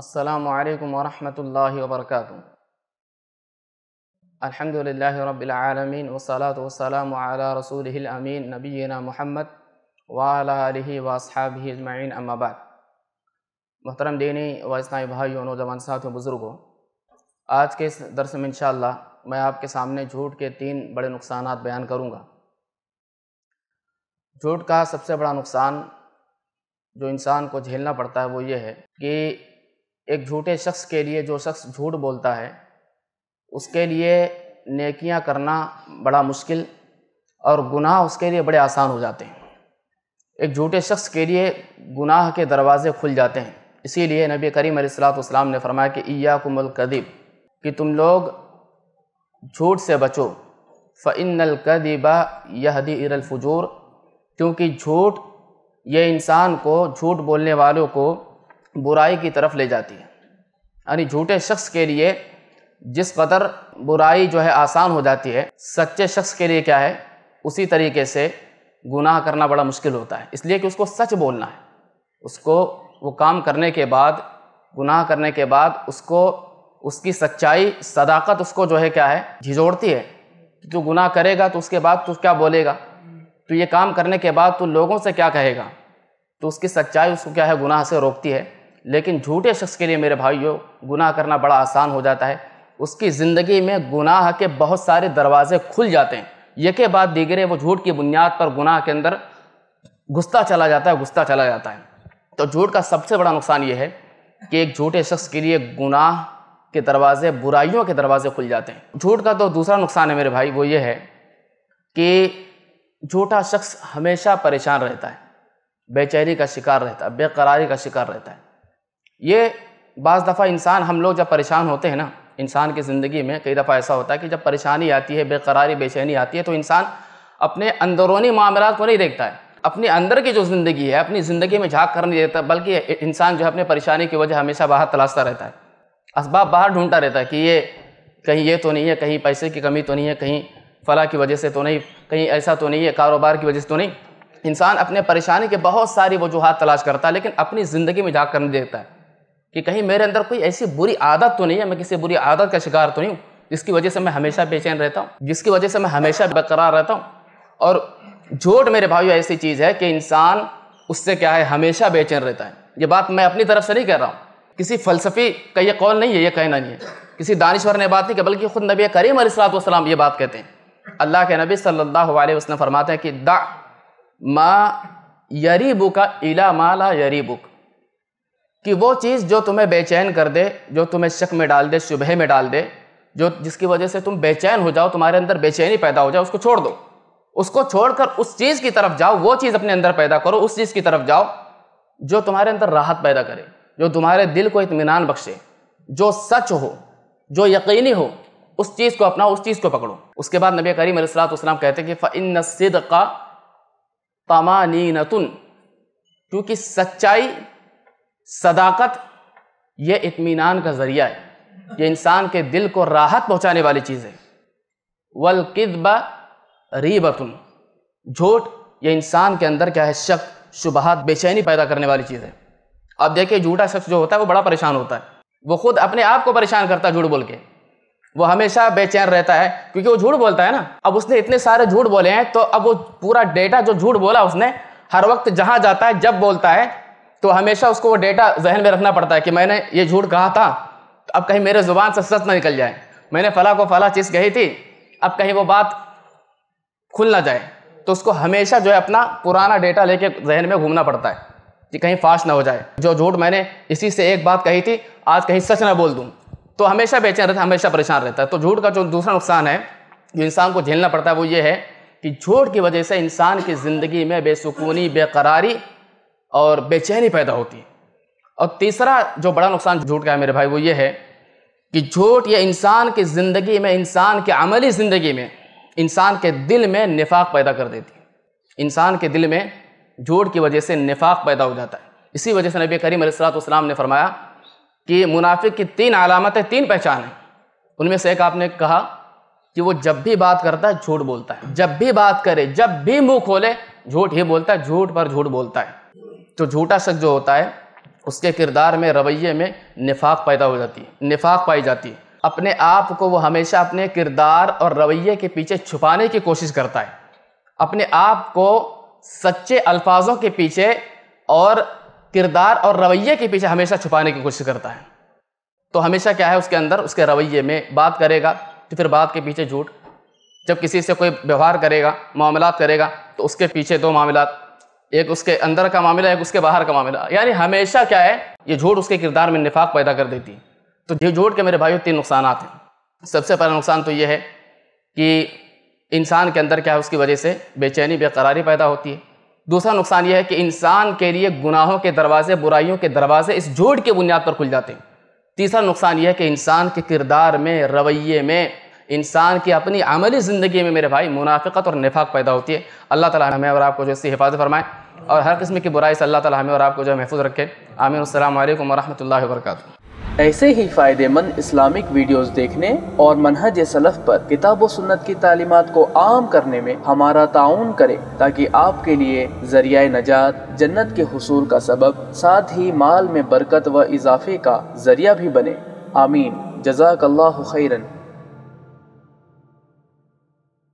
असलकम वरहमल वबरक अलहमदिल्ला रबालमीन वसलात वसलाम रसूल अमीन नबीना मोहम्मद वाली वासहाबीजमाइन अम्माबाद मोहतरम दीनी व इसनाई भाइयों नौजवान साथियों बुज़ुर्गों आज के इस दरस में इन मैं आपके सामने झूठ के तीन बड़े नुकसान बयान करूँगा झूठ का सबसे बड़ा नुकसान जो इंसान को झेलना पड़ता है वो ये है कि एक झूठे शख्स के लिए जो शख्स झूठ बोलता है उसके लिए नेकियां करना बड़ा मुश्किल और गुनाह उसके लिए बड़े आसान हो जाते हैं एक झूठे शख्स के लिए गुनाह के दरवाज़े खुल जाते हैं इसीलिए नबी करीम सलाम ने फरमाया कि ईया कुमलकदीब कि तुम लोग झूठ से बचो फ़िनकदीबा यहदी इरलफजूर क्योंकि झूठ ये इंसान को झूठ बोलने वालों को बुराई की तरफ ले जाती है यानी झूठे शख्स के लिए जिस कदर बुराई जो है आसान हो जाती है सच्चे शख्स के लिए क्या है उसी तरीके से गुनाह करना बड़ा मुश्किल होता है इसलिए कि उसको सच बोलना है उसको वो काम करने के बाद गुनाह करने के बाद उसको उसकी सच्चाई सदाकत उसको जो है क्या है झिझोड़ती है कि तू गुनाह करेगा तो उसके बाद तू क्या बोलेगा तो ये काम करने के बाद तू लोगों से क्या कहेगा तो उसकी सच्चाई उसको क्या है गुनाह से रोकती है लेकिन झूठे शख्स के लिए मेरे भाइयों गुनाह करना बड़ा आसान हो जाता है उसकी ज़िंदगी में गुनाह के बहुत सारे दरवाजे खुल जाते हैं ये के बाद दीगरे वो झूठ की बुनियाद पर गुनाह के अंदर घुसता चला जाता है घुसता चला जाता है तो झूठ का सबसे बड़ा नुकसान ये है कि एक झूठे शख्स के लिए गुनाह के दरवाज़े बुराइयों के दरवाज़े खुल जाते हैं झूठ का तो दूसरा नुकसान है मेरे भाई वो ये है कि झूठा शख्स हमेशा परेशान रहता है बेचैनी का शिकार रहता है बेकरारी का शिकार रहता है ये बज़ दफ़ा इंसान हम लोग जब परेशान होते हैं ना इंसान की ज़िंदगी में कई दफ़ा ऐसा होता है कि जब परेशानी आती है बेकरारी बेचैनी आती है तो इंसान अपने अंदरूनी मामला को नहीं देखता है अपने अंदर की जो ज़िंदगी है अपनी ज़िंदगी में झाँक कर नहीं देता बल्कि इंसान जो है अपने परेशानी की वजह हमेशा बाहर तलाशता रहता है इसबाब बाहर ढूंढता रहता है कि ये कहीं ये तो नहीं है कहीं पैसे की कमी तो नहीं है कहीं फला की वजह से तो नहीं कहीं ऐसा तो नहीं है कारोबार की वजह से तो नहीं इंसान अपने परेशानी के बहुत सारी वजूहत तलाश करता है लेकिन अपनी ज़िंदगी में झाँक कर नहीं देता है कि कहीं मेरे अंदर कोई ऐसी बुरी आदत तो नहीं है मैं किसी बुरी आदत का शिकार तो नहीं हूँ जिसकी वजह से मैं हमेशा बेचैन रहता हूँ जिसकी वजह से मैं हमेशा बरकरार रहता हूँ और झूठ मेरे भाई ऐसी चीज़ है कि इंसान उससे क्या है हमेशा बेचैन रहता है ये बात मैं अपनी तरफ से नहीं कह रहा हूँ किसी फलसफी का ये कौल नहीं है ये कहना नहीं है किसी दानश्वर ने बात नहीं की बल्कि खुद नबी करीम सलाम ये बात कहते हैं अल्लाह के नबी सल्लल्लाहु अलैहि वसल्लम फरमाते हैं कि दा मा यरीबुका इला माला यरीबुक कि वो चीज़ जो तुम्हें बेचैन कर दे जो तुम्हें शक में डाल दे शुबह में डाल दे जो जिसकी वजह से तुम बेचैन हो जाओ तुम्हारे अंदर बेचैनी पैदा हो जाए उसको छोड़ दो उसको छोड़कर उस चीज़ की तरफ जाओ वो चीज़ अपने अंदर पैदा करो उस चीज़ की तरफ जाओ जो तुम्हारे अंदर राहत पैदा करे जो तुम्हारे दिल को इतमान बख्शे जो सच हो जो यकीनी हो उस चीज़ को अपनाओ उस चीज़ को पकड़ो उसके बाद नबी करीम सलाम कहते हैं कि फ़िन सिद का तमानी क्योंकि सच्चाई सदाकत ये इत्मीनान का ज़रिया है ये इंसान के दिल को राहत पहुंचाने वाली चीज़ है वल किदबा रीबतुन झूठ ये इंसान के अंदर क्या है शक शुबहत बेचैनी पैदा करने वाली चीज़ है अब देखिए झूठा शख्स जो होता है वो बड़ा परेशान होता है वो खुद अपने आप को परेशान करता है झूठ बोल के वो हमेशा बेचैन रहता है क्योंकि वो झूठ बोलता है ना अब उसने इतने सारे झूठ बोले हैं तो अब वो पूरा डेटा जो झूठ बोला उसने हर वक्त जहाँ जाता है जब बोलता है तो हमेशा उसको वो डेटा जहन में रखना पड़ता है कि मैंने ये झूठ कहा था तो अब कहीं मेरे ज़ुबान से सच ना निकल जाए मैंने फला को फला चीज़ कही थी अब कहीं वो बात खुल ना जाए तो उसको हमेशा जो है अपना पुराना डेटा लेके जहन में घूमना पड़ता है कि कहीं फास्ट ना हो जाए जो झूठ मैंने इसी से एक बात कही थी आज कहीं सच ना बोल दूँ तो हमेशा बेचैन रहता है हमेशा परेशान रहता है तो झूठ का जो दूसरा नुकसान है जो इंसान को झेलना पड़ता है वो ये है कि झूठ की वजह से इंसान की ज़िंदगी में बेसुकूनी बेकरारी और बेचैनी पैदा होती है और तीसरा जो बड़ा नुकसान झूठ का है मेरे भाई वो ये है कि झूठ ये इंसान की ज़िंदगी में इंसान के अमली ज़िंदगी में इंसान के दिल में निफाक पैदा कर देती है इंसान के दिल में झूठ की वजह से निफाक पैदा हो जाता है इसी वजह से नबी करीम सलाम ने फरमाया कि मुनाफिक की तीन अलामतें तीन पहचान हैं उनमें से एक आपने कहा कि वो जब भी बात करता है झूठ बोलता है जब भी बात करे जब भी मुंह खोले झूठ ही बोलता है झूठ पर झूठ बोलता है तो झूठा शख्स जो होता है उसके किरदार में रवैये में निफाक पैदा हो जाती है निफाक पाई जाती है अपने आप को वो हमेशा अपने किरदार और रवैये के पीछे छुपाने की कोशिश करता है अपने आप को सच्चे अल्फाजों के पीछे और किरदार और रवैये के पीछे हमेशा छुपाने की कोशिश करता है तो हमेशा क्या है उसके अंदर उसके रवैये में बात करेगा तो फिर बात के पीछे झूठ जब किसी से कोई व्यवहार करेगा मामला करेगा तो उसके पीछे दो मामला एक उसके अंदर का मामला एक उसके बाहर का मामला यानी हमेशा क्या है ये झूठ उसके किरदार में निफाक पैदा कर देती है तो ये झूठ के मेरे भाइयों तीन नुकसान हैं सबसे पहला नुकसान तो ये है कि इंसान के अंदर क्या है उसकी वजह से बेचैनी बेकरारी पैदा होती है दूसरा नुकसान यह है कि इंसान के लिए गुनाहों के दरवाजे बुराइयों के दरवाजे इस झूठ की बुनियाद पर खुल जाते हैं तीसरा नुकसान यह है कि इंसान के किरदार में रवैये में इंसान की अपनी अमली ज़िंदगी में मेरे भाई मुनाफ़त और निफाक पैदा होती है अल्लाह ताला हमें और आपको जो इसकी हिफाजत फरमाए और हर किस्म की बुराई से अल्लाह ताला हमें और आपको जो महफूज रखे आमिर अल्लाम वरहमल ऐसे ही फ़ायदेमंद इस्लामिक वीडियोस देखने और मनहज सलफ़ पर किताब व सुन्नत की तालीमत को आम करने में हमारा ताउन करें ताकि आपके लिए ज़रिया नजात जन्नत के हसूल का सबब साथ ही माल में बरकत व इजाफे का ज़रिया भी बने आमीन जजाकल्ला खैरन